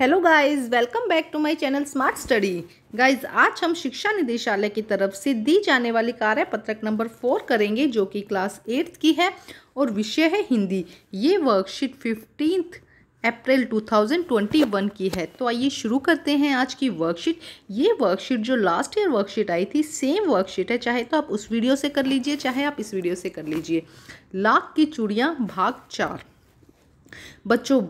hello guys welcome back to my channel smart study guys आज हम शिक्षा निदेशालय की तरफ से दी जाने वाली कार्य पत्रक नंबर फोर करेंगे जो कि क्लास एट्थ की है और विषय है हिंदी ये वर्कशीट फिफ्टींथ अप्रैल 2021 की है तो आइए शुरू करते हैं आज की वर्कशीट ये वर्कशीट जो लास्ट ईयर वर्कशीट आई थी सेम वर्कशीट है चाहे तो आप उस वीडियो से कर लीजिए चाहे आप इस वीडियो से कर लीजिए लाख की चूड़ियाँ भाग चार बच्चों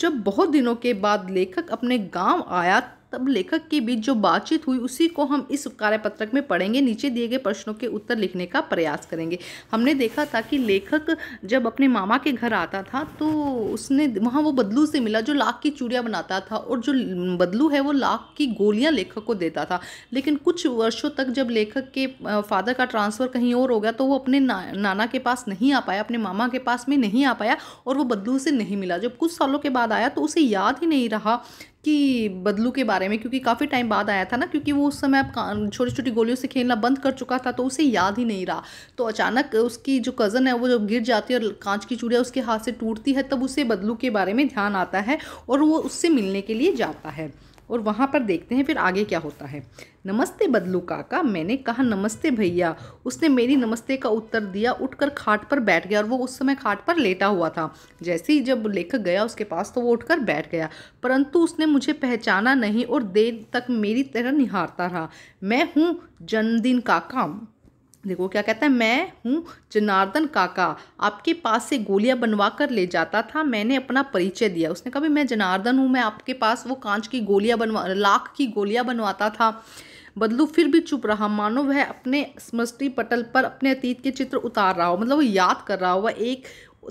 जब बहुत दिनों के बाद लेखक अपने गांव आया तब लेखक के बीच जो बातचीत हुई उसी को हम इस कार्यपत्रक में पढ़ेंगे नीचे दिए गए प्रश्नों के उत्तर लिखने का प्रयास करेंगे हमने देखा था कि लेखक जब अपने मामा के घर आता था तो उसने वहाँ वो बदलू से मिला जो लाख की चूड़ियाँ बनाता था और जो बदलू है वो लाख की गोलियाँ लेखक को देता था लेकिन कुछ वर्षों तक जब लेखक के फादर का ट्रांसफ़र कहीं और हो गया तो वो अपने ना, नाना के पास नहीं आ पाया अपने मामा के पास में नहीं आ पाया और वो बदलू से नहीं मिला जब कुछ सालों के बाद आया तो उसे याद ही नहीं रहा कि बदलू के बारे में क्योंकि काफ़ी टाइम बाद आया था ना क्योंकि वो उस समय अब छोटी छोटी गोलियों से खेलना बंद कर चुका था तो उसे याद ही नहीं रहा तो अचानक उसकी जो कज़न है वो जब गिर जाती है और कांच की चूड़िया उसके हाथ से टूटती है तब उसे बदलू के बारे में ध्यान आता है और वो उससे मिलने के लिए जाता है और वहाँ पर देखते हैं फिर आगे क्या होता है नमस्ते बदलू काका मैंने कहा नमस्ते भैया उसने मेरी नमस्ते का उत्तर दिया उठकर खाट पर बैठ गया और वो उस समय खाट पर लेटा हुआ था जैसे ही जब लेखक गया उसके पास तो वो उठकर बैठ गया परंतु उसने मुझे पहचाना नहीं और देर तक मेरी तरह निहारता रहा मैं हूँ जन्मदिन काका देखो क्या कहता है मैं हूँ जनार्दन काका आपके पास से गोलियाँ बनवा कर ले जाता था मैंने अपना परिचय दिया उसने कहा भी मैं जनार्दन हूँ मैं आपके पास वो कांच की गोलियाँ बनवा लाख की गोलियाँ बनवाता था बदलू फिर भी चुप रहा मानो वह अपने स्मृष्टि पटल पर अपने अतीत के चित्र उतार रहा हो मतलब वो याद कर रहा हो वह एक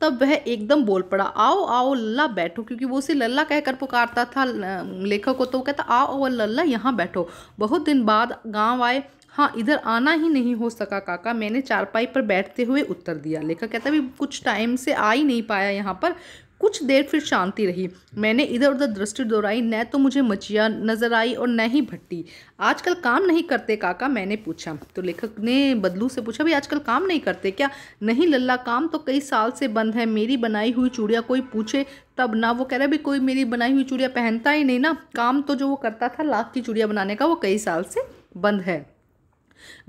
तब वह एकदम बोल पड़ा आओ आओ लल्ला बैठो क्योंकि वो उसे लल्ला कहकर पुकारता था लेखक को तो कहता आओ आओ लल्ला यहाँ बैठो बहुत दिन बाद गांव आए हाँ इधर आना ही नहीं हो सका काका मैंने चारपाई पर बैठते हुए उत्तर दिया लेखक कहता भी कुछ टाइम से आ ही नहीं पाया यहाँ पर कुछ देर फिर शांति रही मैंने इधर उधर दृष्टि दोहराई न तो मुझे मचिया नजर आई और न ही भट्टी आजकल काम नहीं करते काका मैंने पूछा तो लेखक ने बदलू से पूछा भी आजकल काम नहीं करते क्या नहीं लल्ला काम तो कई साल से बंद है मेरी बनाई हुई चूड़िया कोई पूछे तब ना वो कह रहा भी कोई मेरी बनाई हुई चूड़िया पहनता ही नहीं ना काम तो जो वो करता था लाख की चूड़िया बनाने का वो कई साल से बंद है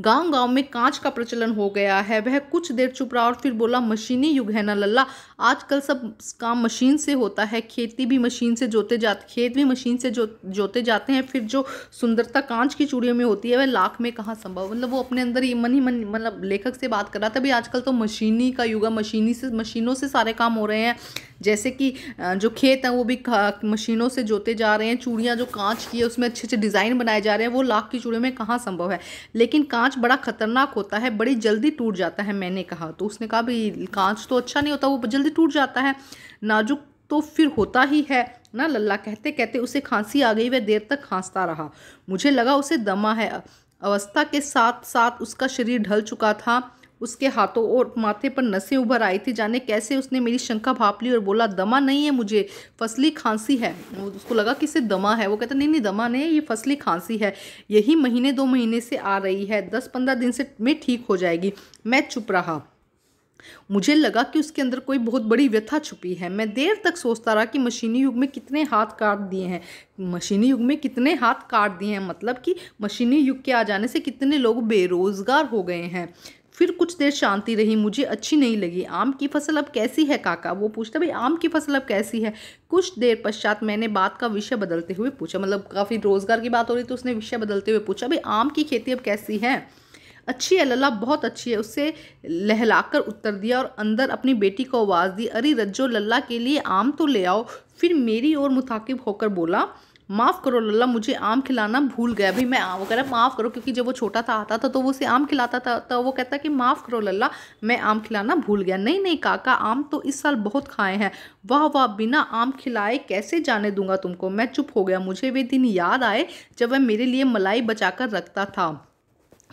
गांव गांव में कांच का प्रचलन हो गया है वह कुछ देर चुप रहा और फिर बोला मशीनी युग है ना लल्ला आजकल सब काम मशीन से होता है खेती भी मशीन से जोते जाते खेत भी मशीन से जो जोते जाते हैं फिर जो सुंदरता कांच की चूड़ियों में होती है वह लाख में कहाँ संभव मतलब वो अपने अंदर ही मन ही मन मतलब लेखक से बात कर रहा था भाई आजकल तो मशीनी का युग है मशीनी से मशीनों से सारे काम हो रहे हैं जैसे कि जो खेत हैं वो भी मशीनों से जोते जा रहे हैं चूड़ियाँ जो कांच की है उसमें अच्छे अच्छे डिज़ाइन बनाए जा रहे हैं वो लाख की चूड़ियों में कहाँ संभव है लेकिन कांच बड़ा खतरनाक होता है बड़ी जल्दी टूट जाता है मैंने कहा तो उसने कहा भाई कांच तो अच्छा नहीं होता वो जल्दी टूट जाता है नाजुक तो फिर होता ही है ना लल्ला कहते कहते उसे खांसी आ गई वह देर तक खांसता रहा मुझे लगा उसे दमा है अवस्था के साथ साथ उसका शरीर ढल चुका था उसके हाथों और माथे पर नसें उभर आई थी जाने कैसे उसने मेरी शंका भाप ली और बोला दमा नहीं है मुझे फसली खांसी है उसको लगा कि इसे दमा है वो कहता नहीं नहीं दमा नहीं है ये फसली खांसी है यही महीने दो महीने से आ रही है दस पंद्रह दिन से मैं ठीक हो जाएगी मैं चुप रहा मुझे लगा कि उसके अंदर कोई बहुत बड़ी व्यथा छुपी है मैं देर तक सोचता रहा कि मशीनी युग में कितने हाथ काट दिए हैं मशीनी युग में कितने हाथ काट दिए हैं मतलब कि मशीनी युग के आ जाने से कितने लोग बेरोज़गार हो गए हैं फिर कुछ देर शांति रही मुझे अच्छी नहीं लगी आम की फसल अब कैसी है काका वो पूछता भाई आम की फसल अब कैसी है कुछ देर पश्चात मैंने बात का विषय बदलते हुए पूछा मतलब काफ़ी रोज़गार की बात हो रही तो उसने विषय बदलते हुए पूछा भाई आम की खेती अब कैसी है अच्छी है लल्ला बहुत अच्छी है उससे लहलाकर उत्तर दिया और अंदर अपनी बेटी को आवाज़ दी अरे रज्जो लल्ला के लिए आम तो ले आओ फिर मेरी ओर मुताकिब होकर बोला माफ़ करो लल्ला मुझे आम खिलाना भूल गया भाई मैं वो कह रहा माफ़ करो क्योंकि जब वो छोटा था आता था तो वो उसे आम खिलाता था तो वो कहता कि माफ़ करो लल्ला मैं आम खिलाना भूल गया नहीं नहीं काका आम तो इस साल बहुत खाए हैं वाह वाह बिना आम खिलाए कैसे जाने दूंगा तुमको मैं चुप हो गया मुझे वे दिन याद आए जब वह मेरे लिए मलाई बचा रखता था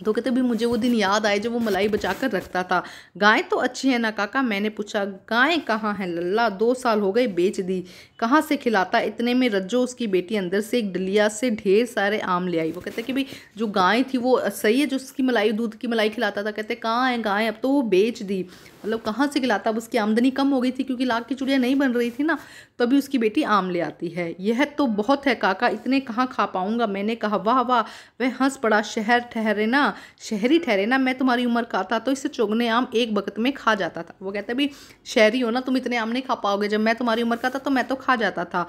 तो कहते भी मुझे वो दिन याद आए जब वो मलाई बचा कर रखता था गाय तो अच्छी है ना काका मैंने पूछा गाय कहाँ है लल्ला दो साल हो गए बेच दी कहाँ से खिलाता इतने में रज्जो उसकी बेटी अंदर से एक डलिया से ढेर सारे आम ले आई वो कहते कि भाई जो गाय थी वो सही है जो उसकी मलाई दूध की मलाई खिलाता था कहते कहाँ है गाय अब तो वो बेच दी मतलब कहाँ से खिलाता अब उसकी आमदनी कम हो गई थी क्योंकि लाख की चुड़िया नहीं बन रही थी ना तभी उसकी बेटी आम ले आती है यह तो बहुत है काका इतने कहाँ खा पाऊँगा मैंने कहा वाह वाह वह हंस पड़ा शहर ठहरे ना ना शहरी ठहरे ना मैं तुम्हारी उम्र का था तो इससे चौगने आम एक वक्त में खा जाता था वो कहते भी शहरी हो ना तुम इतने आम नहीं खा पाओगे जब मैं तुम्हारी उम्र का था तो मैं तो खा जाता था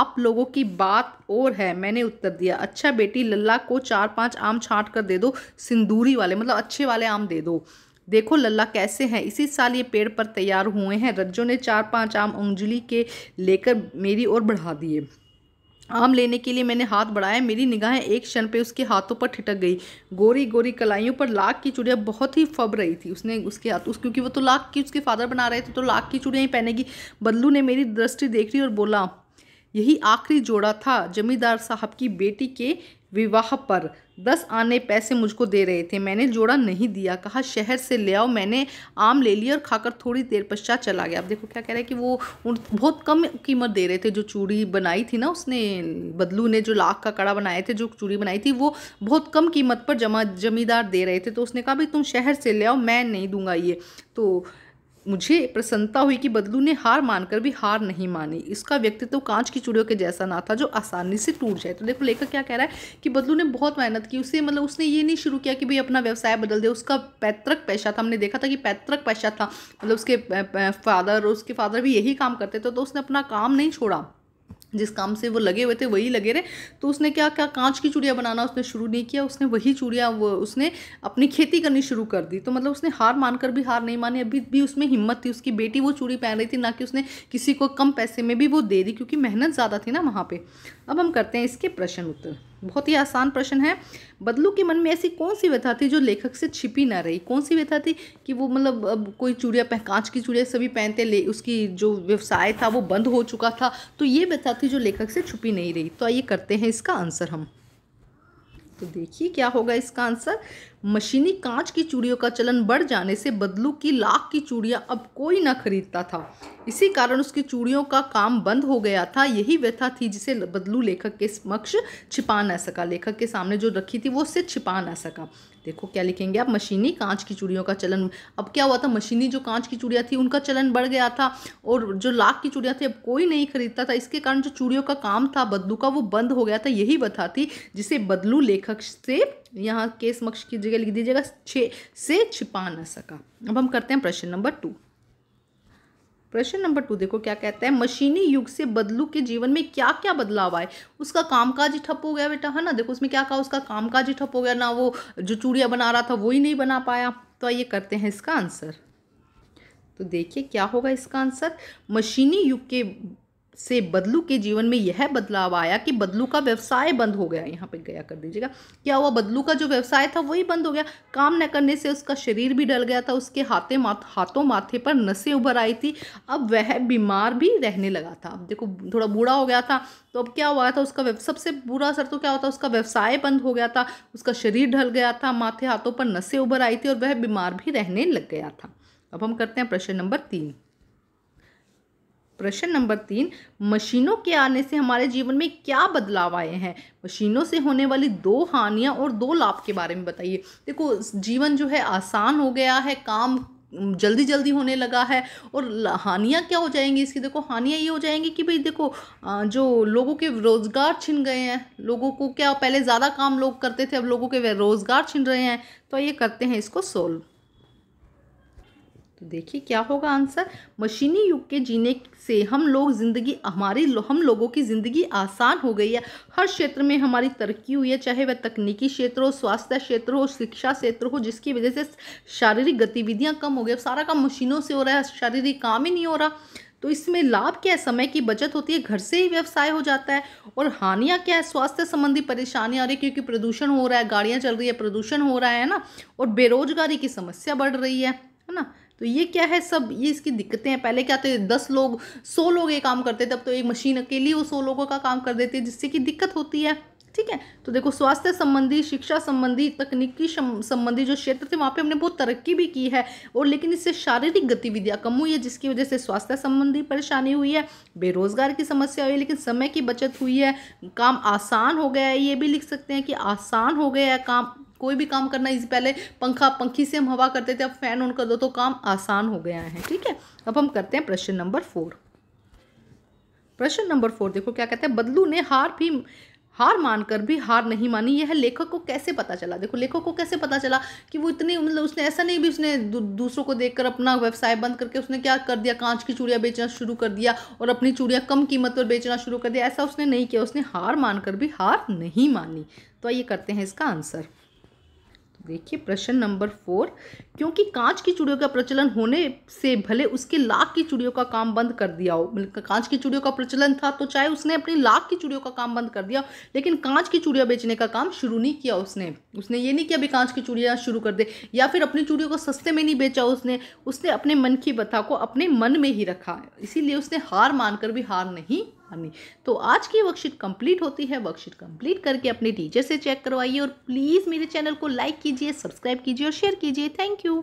आप लोगों की बात और है मैंने उत्तर दिया अच्छा बेटी लल्ला को चार पाँच आम छाँट कर दे दो सिंदूरी वाले मतलब अच्छे वाले आम दे दो देखो लल्ला कैसे हैं इसी साल ये पेड़ पर तैयार हुए हैं रज्जो ने चार पांच आम उंगली के लेकर मेरी ओर बढ़ा दिए आम लेने के लिए मैंने हाथ बढ़ाया मेरी निगाहें एक क्षण पे उसके हाथों पर ठिटक गई गोरी गोरी कलाइयों पर लाख की चुड़िया बहुत ही फब रही थी उसने उसके हाथ उस क्योंकि वो तो लाख की उसके फादर बना रहे थे तो लाख की चुड़िया ही पहनेगी बदलू ने मेरी दृष्टि देख ली और बोला यही आखिरी जोड़ा था जमींदार साहब की बेटी के विवाह पर दस आने पैसे मुझको दे रहे थे मैंने जोड़ा नहीं दिया कहा शहर से ले आओ मैंने आम ले लिया और खाकर थोड़ी देर पश्चात चला गया अब देखो क्या कह रहा है कि वो उन बहुत कम कीमत दे रहे थे जो चूड़ी बनाई थी ना उसने बदलू ने जो लाख का कड़ा बनाए थे जो चूड़ी बनाई थी वो बहुत कम कीमत पर जमा जमींदार दे रहे थे तो उसने कहा भाई तुम शहर से ले आओ मैं नहीं दूंगा ये तो मुझे प्रसन्नता हुई कि बदलू ने हार मानकर भी हार नहीं मानी इसका व्यक्तित्व तो कांच की चूड़ियों के जैसा ना था जो आसानी से टूट जाए तो देखो लेखक क्या कह रहा है कि बदलू ने बहुत मेहनत की उसे मतलब उसने ये नहीं शुरू किया कि भाई अपना व्यवसाय बदल दे उसका पैतृक पैसा था हमने देखा था कि पैतृक पैसा था मतलब उसके फादर उसके फादर भी यही काम करते थे तो उसने अपना काम नहीं छोड़ा जिस काम से वो लगे हुए थे वही लगे रहे तो उसने क्या क्या कांच की चूड़ियाँ बनाना उसने शुरू नहीं किया उसने वही चूड़ियाँ वो उसने अपनी खेती करनी शुरू कर दी तो मतलब उसने हार मानकर भी हार नहीं मानी अभी भी उसमें हिम्मत थी उसकी बेटी वो चूड़ी पहन रही थी ना कि उसने किसी को कम पैसे में भी वो दे दी क्योंकि मेहनत ज़्यादा थी ना वहाँ पर अब हम करते हैं इसके प्रश्न उत्तर बहुत ही आसान प्रश्न है बदलू के मन में ऐसी कौन सी व्यथा थी जो लेखक से छिपी ना रही कौन सी व्यथा थी कि वो मतलब अब कोई चूड़िया पह कांच की चूड़िया सभी पहनते ले उसकी जो व्यवसाय था वो बंद हो चुका था तो ये व्यथा थी जो लेखक से छुपी नहीं रही तो आइए करते हैं इसका आंसर हम तो देखिए क्या होगा इसका आंसर मशीनी कांच की चूड़ियों का चलन बढ़ जाने से बदलू की लाख की चूड़ियाँ अब कोई ना खरीदता था इसी कारण उसकी चूड़ियों का काम बंद हो गया था यही व्यथा थी जिसे बदलू लेखक के समक्ष छिपा ना सका लेखक के सामने जो रखी थी वो उससे छिपा ना सका देखो क्या लिखेंगे आप मशीनी कांच की चूड़ियों का चलन अब क्या हुआ था मशीनी जो कांच की चूड़ियाँ थी उनका चलन बढ़ गया था और जो लाख की चूड़ियाँ थी अब कोई नहीं खरीदता था इसके कारण जो चूड़ियों का काम था बदलू का वो बंद हो गया था यही व्यथा थी जिसे बदलू लेखक से यहाँ के समक्ष की जगह लिख दीजिएगा छे से छिपा ना सका अब हम करते हैं प्रश्न नंबर टू प्रश्न नंबर टू देखो क्या कहता है मशीनी युग से बदलू के जीवन में क्या क्या बदलाव आए उसका कामकाज ही ठप हो गया बेटा है ना देखो उसमें क्या कहा उसका कामकाज ही ठप हो गया ना वो जो चूड़िया बना रहा था वो ही नहीं बना पाया तो आइए करते हैं इसका आंसर तो देखिए क्या होगा इसका आंसर मशीनी युग के से बदलू के जीवन में यह बदलाव आया कि बदलू का व्यवसाय बंद हो गया यहाँ पे गया कर दीजिएगा क्या हुआ बदलू का जो व्यवसाय था वही बंद हो गया काम न करने से उसका शरीर भी डल गया था उसके हाथे माथ हाथों माथे पर नसें उभर आई थी अब वह बीमार भी रहने लगा था अब देखो थोड़ा बूढ़ा हो गया था तो अब क्या हुआ था उसका सबसे बुरा असर तो क्या होता उसका व्यवसाय बंद हो गया था उसका शरीर ढल गया था माथे हाथों पर नसें उभर आई थी और वह बीमार भी रहने लग गया था अब हम करते हैं प्रश्न नंबर तीन प्रश्न नंबर तीन मशीनों के आने से हमारे जीवन में क्या बदलाव आए हैं मशीनों से होने वाली दो हानियाँ और दो लाभ के बारे में बताइए देखो जीवन जो है आसान हो गया है काम जल्दी जल्दी होने लगा है और हानियाँ क्या हो जाएंगी इसकी देखो हानियाँ ये हो जाएंगी कि भाई देखो जो लोगों के रोज़गार छिन गए हैं लोगों को क्या पहले ज़्यादा काम लोग करते थे अब लोगों के रोज़गार छिन रहे हैं तो ये करते हैं इसको सोल्व तो देखिए क्या होगा आंसर मशीनी युग के जीने से हम लोग ज़िंदगी हमारी हम लोगों की ज़िंदगी आसान हो गई है हर क्षेत्र में हमारी तरक्की हुई है चाहे वह तकनीकी क्षेत्र हो स्वास्थ्य क्षेत्र हो शिक्षा क्षेत्र हो जिसकी वजह से शारीरिक गतिविधियाँ कम हो गई सारा काम मशीनों से हो रहा है शारीरिक काम ही नहीं हो रहा तो इसमें लाभ क्या है समय की बचत होती है घर से ही व्यवसाय हो जाता है और हानियाँ क्या है स्वास्थ्य संबंधी परेशानियाँ आ रही है क्योंकि प्रदूषण हो रहा है गाड़ियाँ चल रही है प्रदूषण हो रहा है ना और बेरोजगारी की समस्या बढ़ रही है है ना तो ये क्या है सब ये इसकी दिक्कतें हैं पहले क्या थे दस लोग सौ लोग ये काम करते तब तो एक मशीन अकेली वो सौ लोगों का काम कर देती है जिससे कि दिक्कत होती है ठीक है तो देखो स्वास्थ्य संबंधी शिक्षा संबंधी तकनीकी संबंधी जो क्षेत्र थे वहाँ पे हमने बहुत तरक्की भी की है और लेकिन इससे शारीरिक गतिविधियाँ कम हुई है जिसकी वजह से स्वास्थ्य संबंधी परेशानी हुई है बेरोजगार की समस्या हुई है लेकिन समय की बचत हुई है काम आसान हो गया है ये भी लिख सकते हैं कि आसान हो गया है काम कोई भी काम करना इजी पहले पंखा पंखी से हम हवा करते थे अब फैन ऑन कर दो तो काम आसान हो गया है ठीक है अब हम करते हैं प्रश्न नंबर फोर प्रश्न नंबर फोर देखो क्या कहते हैं बदलू ने हार भी हार मानकर भी हार नहीं मानी यह लेखक को कैसे पता चला देखो लेखक को कैसे पता चला कि वो इतनी मतलब उसने ऐसा नहीं भी उसने दू, दूसरों को देखकर अपना व्यवसाय बंद करके उसने क्या कर दिया कांच की चूड़ियाँ बेचना शुरू कर दिया और अपनी चूड़ियाँ कम कीमत पर बेचना शुरू कर दिया ऐसा उसने नहीं किया उसने हार मानकर भी हार नहीं मानी तो आइए करते हैं इसका आंसर देखिए प्रश्न नंबर फोर क्योंकि कांच की चूड़ियों का प्रचलन होने से भले उसके लाख की चूड़ियों का काम बंद कर दिया हो कांच की चूड़ियों का प्रचलन था तो चाहे उसने अपनी लाख की चूड़ियों का काम बंद कर दिया लेकिन कांच की चूड़ियाँ बेचने का काम शुरू नहीं किया उसने उसने ये नहीं किया अभी कांच की चूड़ियाँ शुरू कर दे या फिर अपनी चूड़ियों को सस्ते में नहीं बेचा उसने उसने अपने मन की बथा को अपने मन में ही रखा इसीलिए उसने हार मानकर भी हार नहीं मारनी तो आज की वर्कशीट कंप्लीट होती है वर्कशीट कंप्लीट करके अपने टीचर से चेक करवाइए और प्लीज़ मेरे चैनल को लाइक कीजिए सब्सक्राइब कीजिए और शेयर कीजिए थैंक यू